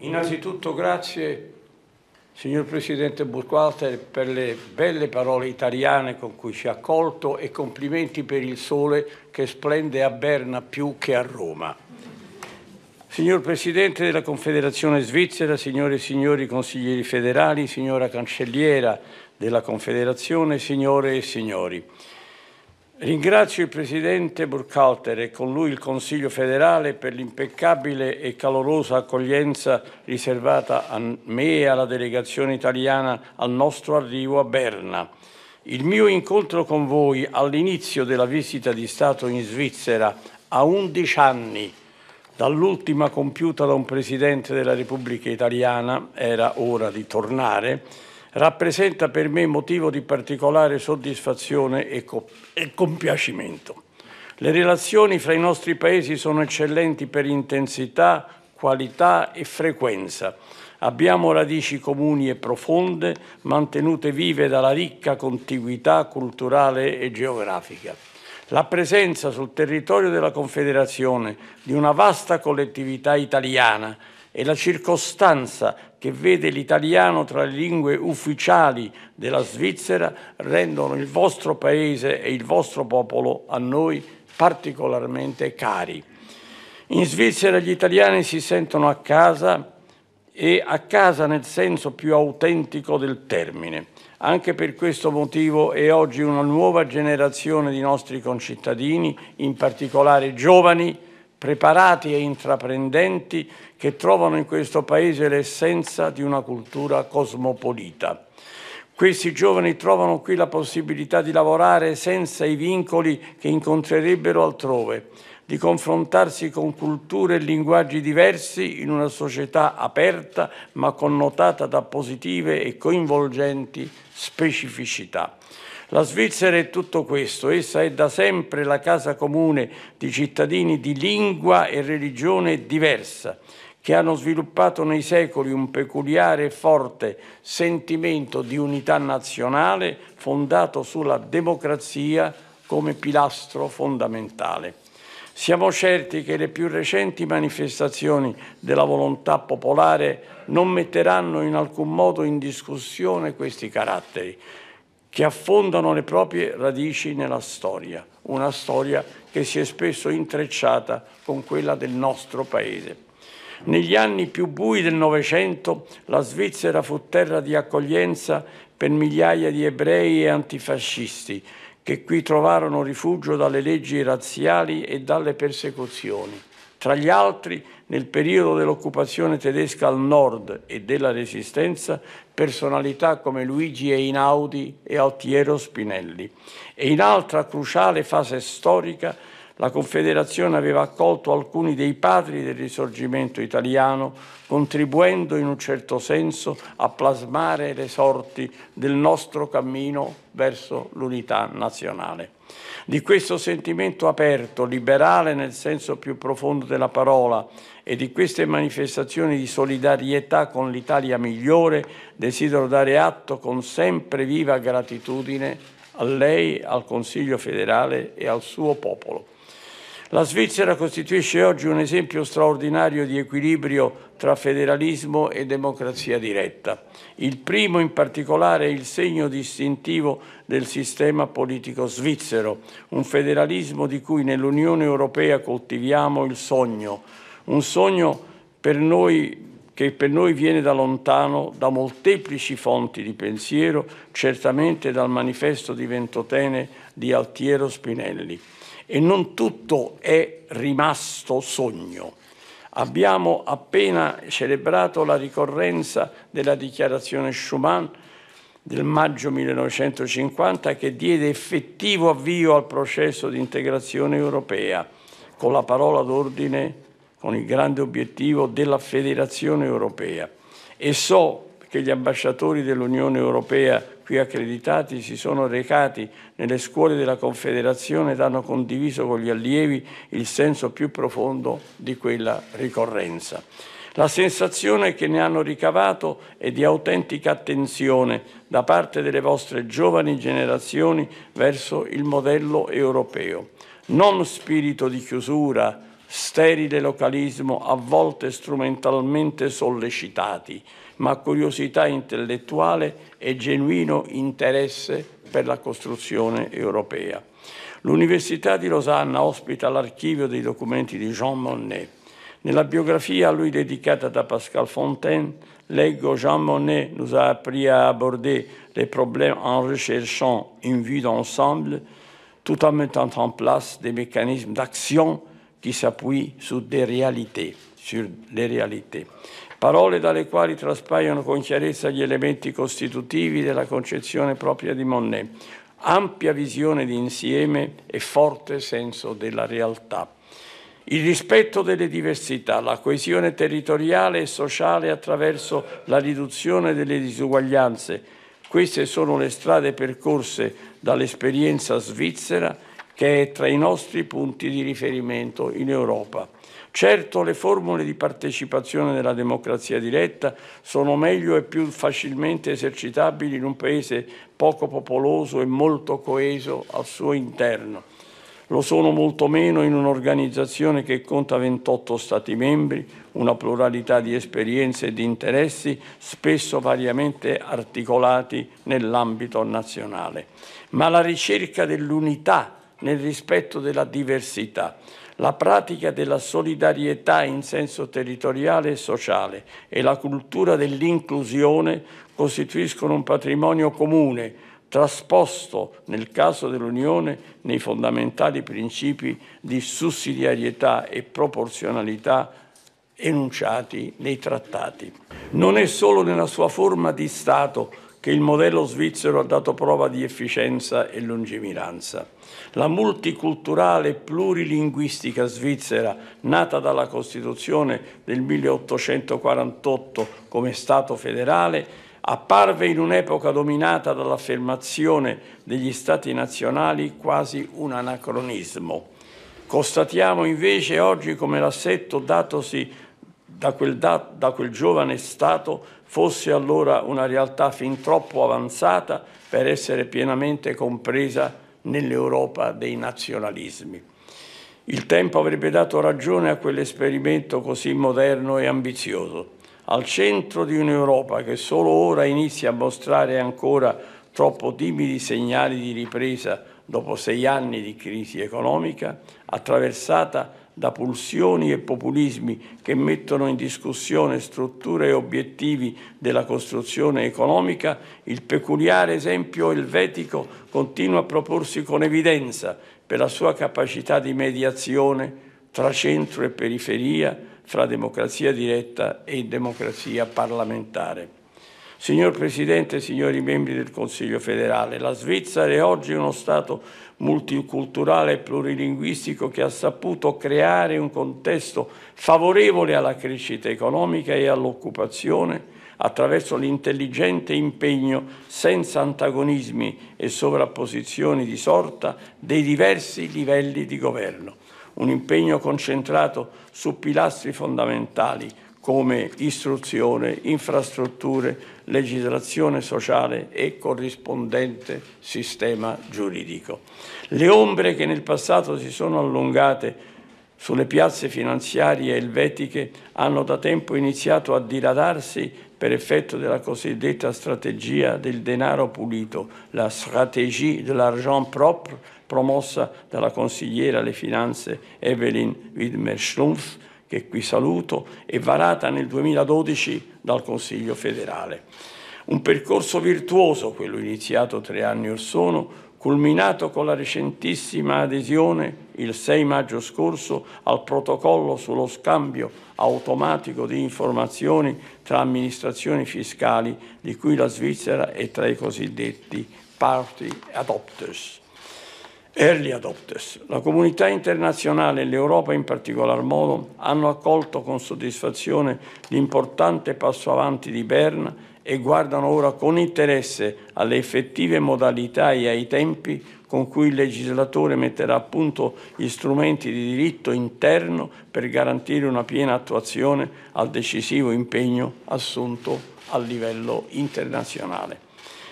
Innanzitutto grazie signor Presidente Burkwalter per le belle parole italiane con cui ci ha accolto e complimenti per il sole che splende a Berna più che a Roma. Signor Presidente della Confederazione Svizzera, signore e signori consiglieri federali, signora Cancelliera della Confederazione, signore e signori. Ringrazio il Presidente Burkhalter e con lui il Consiglio federale per l'impeccabile e calorosa accoglienza riservata a me e alla delegazione italiana al nostro arrivo a Berna. Il mio incontro con voi all'inizio della visita di Stato in Svizzera a 11 anni dall'ultima compiuta da un Presidente della Repubblica italiana, era ora di tornare, rappresenta per me motivo di particolare soddisfazione e, co e compiacimento. Le relazioni fra i nostri paesi sono eccellenti per intensità, qualità e frequenza. Abbiamo radici comuni e profonde, mantenute vive dalla ricca contiguità culturale e geografica. La presenza sul territorio della Confederazione di una vasta collettività italiana e la circostanza che vede l'italiano tra le lingue ufficiali della Svizzera rendono il vostro paese e il vostro popolo a noi particolarmente cari. In Svizzera gli italiani si sentono a casa e a casa nel senso più autentico del termine. Anche per questo motivo è oggi una nuova generazione di nostri concittadini, in particolare giovani, preparati e intraprendenti che trovano in questo paese l'essenza di una cultura cosmopolita. Questi giovani trovano qui la possibilità di lavorare senza i vincoli che incontrerebbero altrove, di confrontarsi con culture e linguaggi diversi in una società aperta ma connotata da positive e coinvolgenti specificità. La Svizzera è tutto questo, essa è da sempre la casa comune di cittadini di lingua e religione diversa, che hanno sviluppato nei secoli un peculiare e forte sentimento di unità nazionale fondato sulla democrazia come pilastro fondamentale. Siamo certi che le più recenti manifestazioni della volontà popolare non metteranno in alcun modo in discussione questi caratteri che affondano le proprie radici nella storia, una storia che si è spesso intrecciata con quella del nostro paese. Negli anni più bui del Novecento la Svizzera fu terra di accoglienza per migliaia di ebrei e antifascisti che qui trovarono rifugio dalle leggi razziali e dalle persecuzioni. Tra gli altri, nel periodo dell'occupazione tedesca al nord e della Resistenza, personalità come Luigi Einaudi e Altiero Spinelli. E in altra cruciale fase storica, la Confederazione aveva accolto alcuni dei padri del risorgimento italiano, contribuendo in un certo senso a plasmare le sorti del nostro cammino verso l'unità nazionale. Di questo sentimento aperto, liberale nel senso più profondo della parola e di queste manifestazioni di solidarietà con l'Italia migliore, desidero dare atto con sempre viva gratitudine a lei, al Consiglio federale e al suo popolo. La Svizzera costituisce oggi un esempio straordinario di equilibrio tra federalismo e democrazia diretta. Il primo in particolare è il segno distintivo del sistema politico svizzero, un federalismo di cui nell'Unione Europea coltiviamo il sogno, un sogno per noi che per noi viene da lontano, da molteplici fonti di pensiero, certamente dal manifesto di Ventotene di Altiero Spinelli e non tutto è rimasto sogno. Abbiamo appena celebrato la ricorrenza della dichiarazione Schuman del maggio 1950 che diede effettivo avvio al processo di integrazione europea con la parola d'ordine, con il grande obiettivo della federazione europea. E so che gli ambasciatori dell'Unione Europea qui accreditati si sono recati nelle scuole della Confederazione ed hanno condiviso con gli allievi il senso più profondo di quella ricorrenza. La sensazione che ne hanno ricavato è di autentica attenzione da parte delle vostre giovani generazioni verso il modello europeo. Non spirito di chiusura, sterile localismo a volte strumentalmente sollecitati, ma curiosità intellettuale e genuino interesse per la costruzione europea. L'Università di Losanna ospita l'archivio dei documenti di Jean Monnet. Nella biografia a lui dedicata da Pascal Fontaine, leggo Jean Monnet nous a appris à aborder les problèmes en recherchant une vue d'ensemble tout en mettant en place des mécanismes d'action qui s'appuient sur des réalités, sur les réalités parole dalle quali traspaiono con chiarezza gli elementi costitutivi della concezione propria di Monet, ampia visione di insieme e forte senso della realtà. Il rispetto delle diversità, la coesione territoriale e sociale attraverso la riduzione delle disuguaglianze, queste sono le strade percorse dall'esperienza svizzera che è tra i nostri punti di riferimento in Europa. Certo le formule di partecipazione della democrazia diretta sono meglio e più facilmente esercitabili in un paese poco popoloso e molto coeso al suo interno. Lo sono molto meno in un'organizzazione che conta 28 Stati membri, una pluralità di esperienze e di interessi spesso variamente articolati nell'ambito nazionale. Ma la ricerca dell'unità nel rispetto della diversità, la pratica della solidarietà in senso territoriale e sociale e la cultura dell'inclusione costituiscono un patrimonio comune, trasposto nel caso dell'Unione nei fondamentali principi di sussidiarietà e proporzionalità enunciati nei trattati. Non è solo nella sua forma di Stato che il modello svizzero ha dato prova di efficienza e lungimiranza. La multiculturale e plurilinguistica svizzera, nata dalla Costituzione del 1848 come Stato federale, apparve in un'epoca dominata dall'affermazione degli Stati nazionali quasi un anacronismo. Constatiamo invece oggi come l'assetto datosi da quel, da, da quel, giovane Stato fosse allora una realtà fin troppo avanzata per essere pienamente compresa nell'Europa dei nazionalismi. Il tempo avrebbe dato ragione a quell'esperimento così moderno e ambizioso. Al centro di un'Europa che solo ora inizia a mostrare ancora troppo timidi segnali di ripresa dopo sei anni di crisi economica, attraversata da pulsioni e populismi che mettono in discussione strutture e obiettivi della costruzione economica, il peculiare esempio elvetico continua a proporsi con evidenza per la sua capacità di mediazione tra centro e periferia, fra democrazia diretta e democrazia parlamentare. Signor Presidente, signori membri del Consiglio federale, la Svizzera è oggi uno Stato multiculturale e plurilinguistico che ha saputo creare un contesto favorevole alla crescita economica e all'occupazione attraverso l'intelligente impegno senza antagonismi e sovrapposizioni di sorta dei diversi livelli di governo. Un impegno concentrato su pilastri fondamentali come istruzione, infrastrutture, legislazione sociale e corrispondente sistema giuridico. Le ombre che nel passato si sono allungate sulle piazze finanziarie elvetiche hanno da tempo iniziato a diradarsi per effetto della cosiddetta strategia del denaro pulito, la strategie de l'argent propre promossa dalla consigliera alle finanze Evelyn Widmer-Schlumpf che qui saluto, e varata nel 2012 dal Consiglio federale. Un percorso virtuoso, quello iniziato tre anni or sono, culminato con la recentissima adesione il 6 maggio scorso al protocollo sullo scambio automatico di informazioni tra amministrazioni fiscali di cui la Svizzera è tra i cosiddetti party adopters. Early adopters. La comunità internazionale e l'Europa in particolar modo hanno accolto con soddisfazione l'importante passo avanti di Berna e guardano ora con interesse alle effettive modalità e ai tempi con cui il legislatore metterà a punto gli strumenti di diritto interno per garantire una piena attuazione al decisivo impegno assunto a livello internazionale.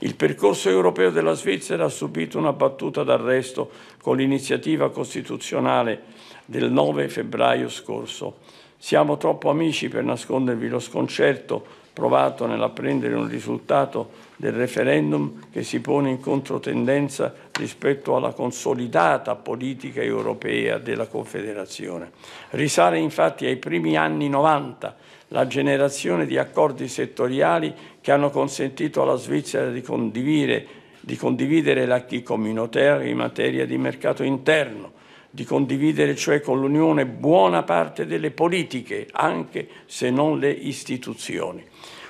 Il percorso europeo della Svizzera ha subito una battuta d'arresto con l'iniziativa costituzionale del 9 febbraio scorso. Siamo troppo amici per nascondervi lo sconcerto provato nell'apprendere un risultato del referendum che si pone in controtendenza rispetto alla consolidata politica europea della Confederazione. Risale infatti ai primi anni 90 la generazione di accordi settoriali che hanno consentito alla Svizzera di condividere, di condividere l'acquis communautaire in materia di mercato interno, di condividere cioè con l'Unione buona parte delle politiche, anche se non le istituzioni.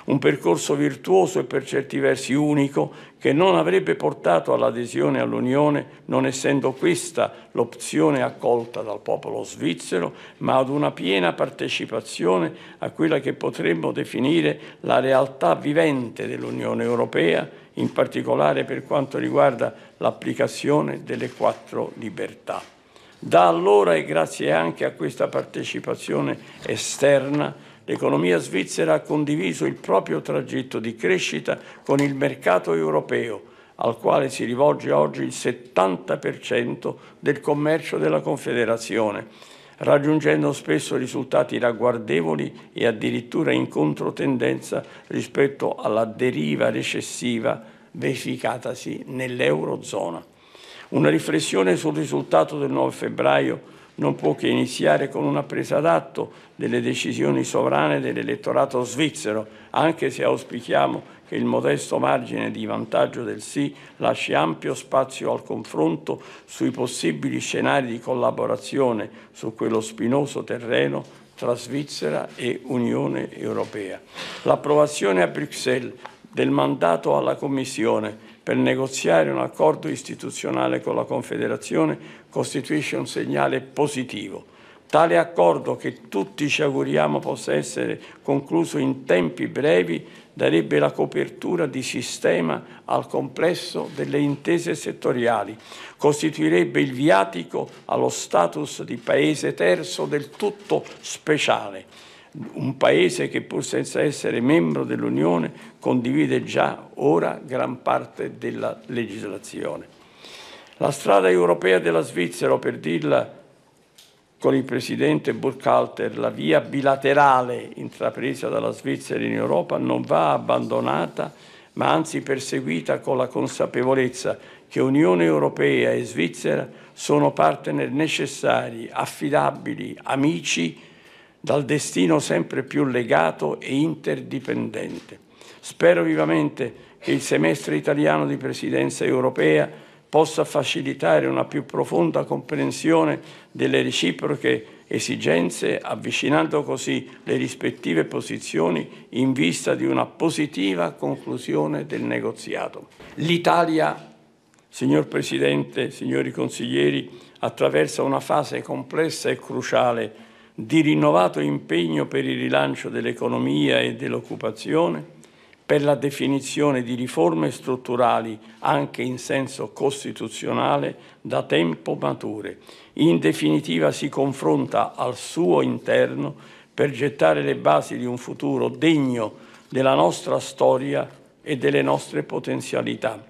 Un percorso virtuoso e per certi versi unico che non avrebbe portato all'adesione all'Unione, non essendo questa l'opzione accolta dal popolo svizzero, ma ad una piena partecipazione a quella che potremmo definire la realtà vivente dell'Unione Europea, in particolare per quanto riguarda l'applicazione delle quattro libertà. Da allora e grazie anche a questa partecipazione esterna, l'economia svizzera ha condiviso il proprio tragitto di crescita con il mercato europeo, al quale si rivolge oggi il 70% del commercio della Confederazione, raggiungendo spesso risultati ragguardevoli e addirittura in controtendenza rispetto alla deriva recessiva verificatasi nell'Eurozona. Una riflessione sul risultato del 9 febbraio non può che iniziare con una presa d'atto delle decisioni sovrane dell'elettorato svizzero, anche se auspichiamo che il modesto margine di vantaggio del sì lasci ampio spazio al confronto sui possibili scenari di collaborazione su quello spinoso terreno tra Svizzera e Unione Europea. L'approvazione a Bruxelles del mandato alla Commissione per negoziare un accordo istituzionale con la Confederazione costituisce un segnale positivo. Tale accordo, che tutti ci auguriamo possa essere concluso in tempi brevi, darebbe la copertura di sistema al complesso delle intese settoriali, costituirebbe il viatico allo status di paese terzo del tutto speciale un paese che pur senza essere membro dell'Unione condivide già ora gran parte della legislazione. La strada europea della Svizzera, o per dirla con il presidente Burkhalter, la via bilaterale intrapresa dalla Svizzera in Europa non va abbandonata, ma anzi perseguita con la consapevolezza che Unione Europea e Svizzera sono partner necessari, affidabili, amici dal destino sempre più legato e interdipendente. Spero vivamente che il semestre italiano di presidenza europea possa facilitare una più profonda comprensione delle reciproche esigenze, avvicinando così le rispettive posizioni in vista di una positiva conclusione del negoziato. L'Italia, signor Presidente, signori consiglieri, attraversa una fase complessa e cruciale di rinnovato impegno per il rilancio dell'economia e dell'occupazione, per la definizione di riforme strutturali anche in senso costituzionale da tempo mature. In definitiva si confronta al suo interno per gettare le basi di un futuro degno della nostra storia e delle nostre potenzialità.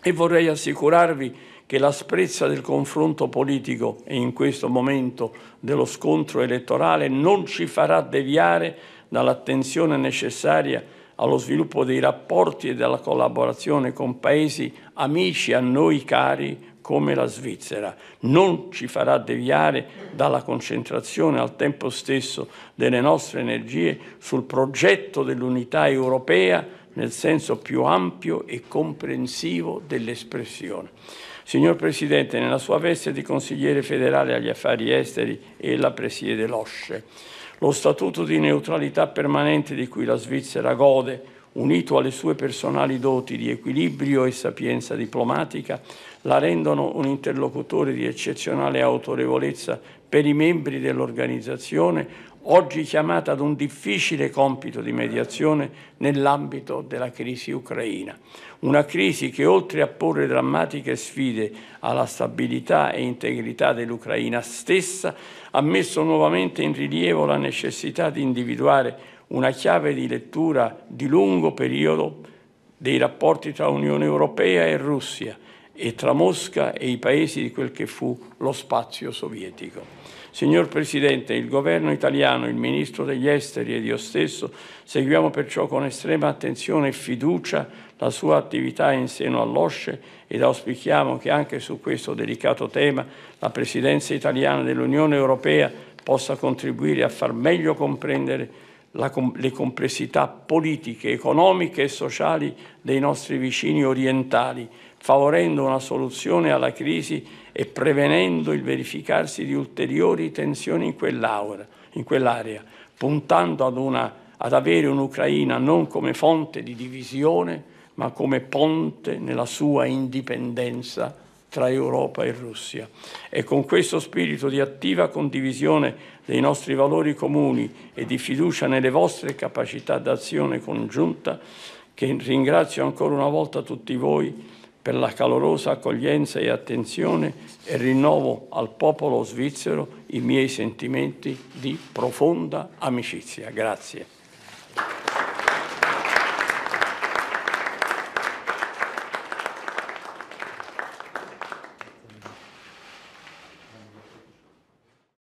E vorrei assicurarvi che l'asprezza del confronto politico e in questo momento dello scontro elettorale non ci farà deviare dall'attenzione necessaria allo sviluppo dei rapporti e della collaborazione con paesi amici a noi cari come la Svizzera, non ci farà deviare dalla concentrazione al tempo stesso delle nostre energie sul progetto dell'unità europea nel senso più ampio e comprensivo dell'espressione. Signor Presidente, nella sua veste di consigliere federale agli affari esteri, ella presiede l'OSCE. Lo statuto di neutralità permanente di cui la Svizzera gode, unito alle sue personali doti di equilibrio e sapienza diplomatica, la rendono un interlocutore di eccezionale autorevolezza per i membri dell'organizzazione oggi chiamata ad un difficile compito di mediazione nell'ambito della crisi ucraina. Una crisi che oltre a porre drammatiche sfide alla stabilità e integrità dell'Ucraina stessa, ha messo nuovamente in rilievo la necessità di individuare una chiave di lettura di lungo periodo dei rapporti tra Unione Europea e Russia e tra Mosca e i paesi di quel che fu lo spazio sovietico. Signor Presidente, il governo italiano, il Ministro degli Esteri ed io stesso seguiamo perciò con estrema attenzione e fiducia la sua attività in seno all'OSCE ed auspichiamo che anche su questo delicato tema la Presidenza italiana dell'Unione Europea possa contribuire a far meglio comprendere la, le complessità politiche, economiche e sociali dei nostri vicini orientali, favorendo una soluzione alla crisi e prevenendo il verificarsi di ulteriori tensioni in, quell'area, puntando ad, una, ad avere un'Ucraina non come fonte di divisione, ma come ponte nella sua indipendenza tra Europa e Russia È con questo spirito di attiva condivisione dei nostri valori comuni e di fiducia nelle vostre capacità d'azione congiunta che ringrazio ancora una volta tutti voi per la calorosa accoglienza e attenzione e rinnovo al popolo svizzero i miei sentimenti di profonda amicizia. Grazie.